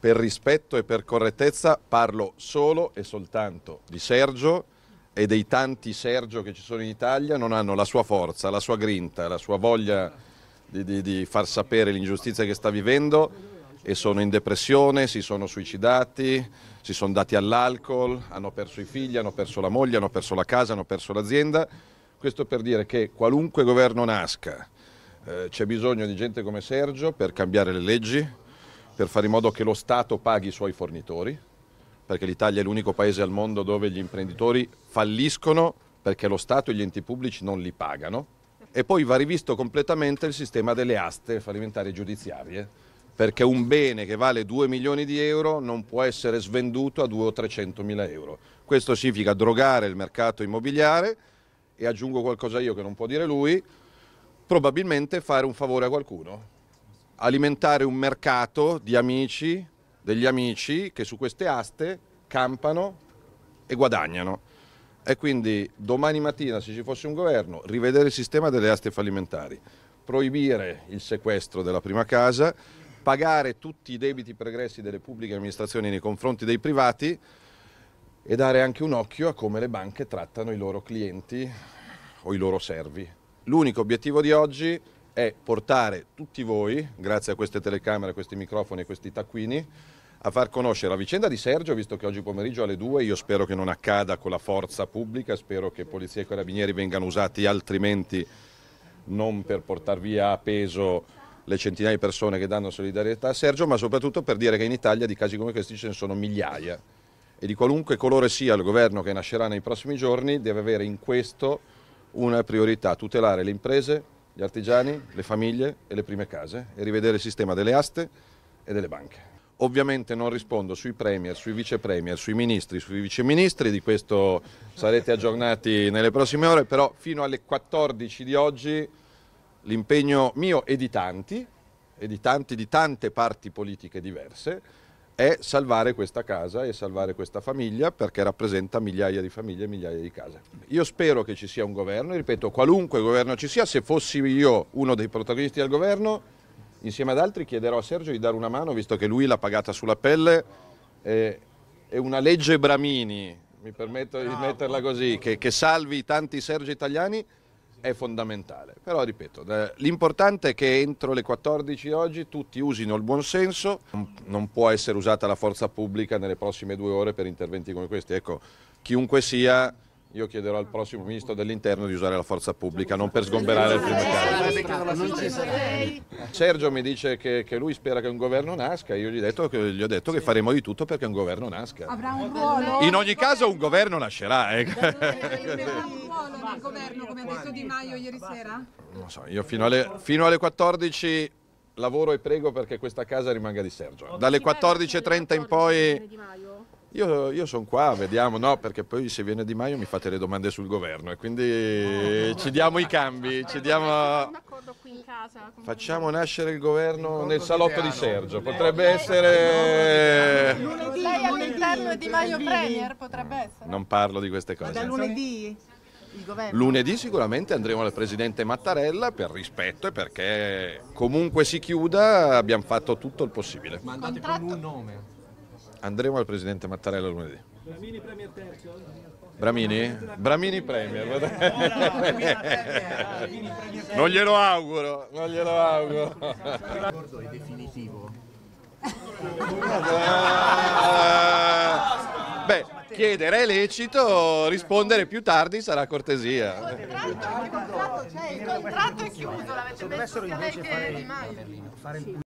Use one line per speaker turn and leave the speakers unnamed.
per rispetto e per correttezza parlo solo e soltanto di Sergio e dei tanti Sergio che ci sono in Italia, non hanno la sua forza, la sua grinta, la sua voglia di, di, di far sapere l'ingiustizia che sta vivendo e sono in depressione, si sono suicidati, si sono dati all'alcol, hanno perso i figli, hanno perso la moglie, hanno perso la casa, hanno perso l'azienda. Questo per dire che qualunque governo nasca eh, c'è bisogno di gente come Sergio per cambiare le leggi, per fare in modo che lo Stato paghi i suoi fornitori, perché l'Italia è l'unico paese al mondo dove gli imprenditori falliscono perché lo Stato e gli enti pubblici non li pagano. E poi va rivisto completamente il sistema delle aste fallimentari giudiziarie, perché un bene che vale 2 milioni di euro non può essere svenduto a 2 o 300 mila euro. Questo significa drogare il mercato immobiliare e aggiungo qualcosa io che non può dire lui, probabilmente fare un favore a qualcuno alimentare un mercato di amici, degli amici che su queste aste campano e guadagnano. E quindi domani mattina, se ci fosse un governo, rivedere il sistema delle aste fallimentari, proibire il sequestro della prima casa, pagare tutti i debiti pregressi delle pubbliche amministrazioni nei confronti dei privati e dare anche un occhio a come le banche trattano i loro clienti o i loro servi. L'unico obiettivo di oggi è portare tutti voi, grazie a queste telecamere, a questi microfoni e questi taccuini, a far conoscere la vicenda di Sergio, visto che oggi pomeriggio alle 2 io spero che non accada con la forza pubblica, spero che polizia e carabinieri vengano usati altrimenti non per portare via a peso le centinaia di persone che danno solidarietà a Sergio, ma soprattutto per dire che in Italia di casi come questi ce ne sono migliaia e di qualunque colore sia il governo che nascerà nei prossimi giorni deve avere in questo una priorità, tutelare le imprese, gli artigiani, le famiglie e le prime case e rivedere il sistema delle aste e delle banche. Ovviamente non rispondo sui premier, sui vice premier, sui ministri, sui viceministri, di questo sarete aggiornati nelle prossime ore, però fino alle 14 di oggi l'impegno mio e di tanti, e di tanti di tante parti politiche diverse, è salvare questa casa e salvare questa famiglia perché rappresenta migliaia di famiglie e migliaia di case. Io spero che ci sia un governo, ripeto, qualunque governo ci sia, se fossi io uno dei protagonisti del governo, insieme ad altri chiederò a Sergio di dare una mano, visto che lui l'ha pagata sulla pelle, è una legge Bramini, mi permetto di metterla così, che, che salvi tanti Sergio italiani è fondamentale. Però ripeto, l'importante è che entro le 14 oggi tutti usino il buon senso, non può essere usata la forza pubblica nelle prossime due ore per interventi come questi. Ecco, chiunque sia io chiederò al prossimo ministro dell'interno di usare la forza pubblica, non per sgomberare il primo caso. Sergio mi dice che, che, lui spera che un governo nasca, io gli ho detto, che, gli ho detto che faremo di tutto perché un governo nasca. Avrà un ruolo? In ogni caso un governo nascerà. Eh. Avrà un ruolo nel governo, come ha detto Di Maio ieri sera? Non so, io fino alle, fino alle 14 lavoro e prego perché questa casa rimanga di Sergio. Dalle 14.30 in poi... Io, io sono qua, vediamo, no, perché poi se viene Di Maio mi fate le domande sul governo e quindi ci diamo i cambi, ci diamo... Casa, Facciamo nascere il governo nel salotto di Sergio, potrebbe essere... Lunedì, Lei all'interno di Maio Premier potrebbe essere. Non parlo di queste cose. da lunedì? Lunedì sicuramente andremo al presidente Mattarella per rispetto e perché comunque si chiuda abbiamo fatto tutto il possibile. Ma Mandate con un nome. Andremo al presidente Mattarella lunedì. Bramini Premier terzo? Bramini? Bramini Premier. Non glielo auguro, non glielo auguro. L'accordo è definitivo? Beh, chiedere è lecito, rispondere più tardi sarà cortesia. Il contratto, cioè, il contratto è chiuso, l'avete messo sia lei che Di Maio.